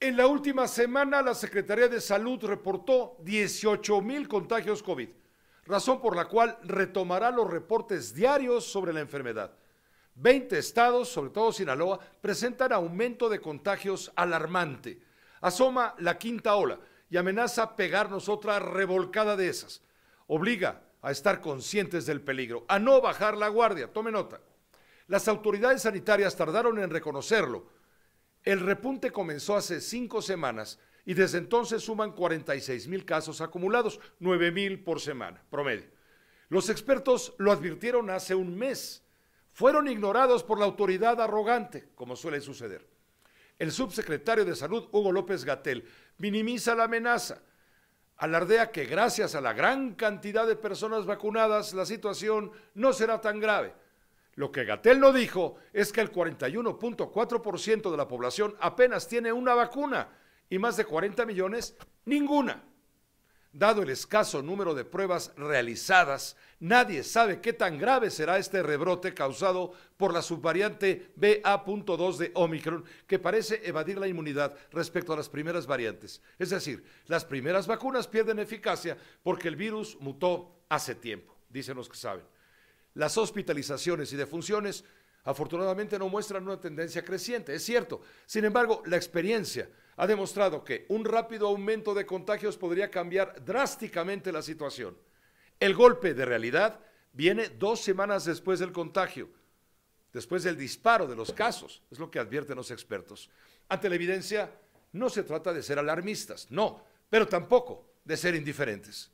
En la última semana, la Secretaría de Salud reportó 18 mil contagios COVID, razón por la cual retomará los reportes diarios sobre la enfermedad. Veinte estados, sobre todo Sinaloa, presentan aumento de contagios alarmante. Asoma la quinta ola y amenaza pegarnos otra revolcada de esas. Obliga a estar conscientes del peligro, a no bajar la guardia. Tome nota. Las autoridades sanitarias tardaron en reconocerlo el repunte comenzó hace cinco semanas y desde entonces suman 46 mil casos acumulados, 9 mil por semana, promedio. Los expertos lo advirtieron hace un mes. Fueron ignorados por la autoridad arrogante, como suele suceder. El subsecretario de Salud, Hugo López Gatel, minimiza la amenaza. Alardea que gracias a la gran cantidad de personas vacunadas, la situación no será tan grave. Lo que Gatel no dijo es que el 41.4% de la población apenas tiene una vacuna y más de 40 millones ninguna. Dado el escaso número de pruebas realizadas, nadie sabe qué tan grave será este rebrote causado por la subvariante BA.2 de Omicron, que parece evadir la inmunidad respecto a las primeras variantes. Es decir, las primeras vacunas pierden eficacia porque el virus mutó hace tiempo, dicen los que saben. Las hospitalizaciones y defunciones afortunadamente no muestran una tendencia creciente, es cierto. Sin embargo, la experiencia ha demostrado que un rápido aumento de contagios podría cambiar drásticamente la situación. El golpe de realidad viene dos semanas después del contagio, después del disparo de los casos, es lo que advierten los expertos. Ante la evidencia, no se trata de ser alarmistas, no, pero tampoco de ser indiferentes.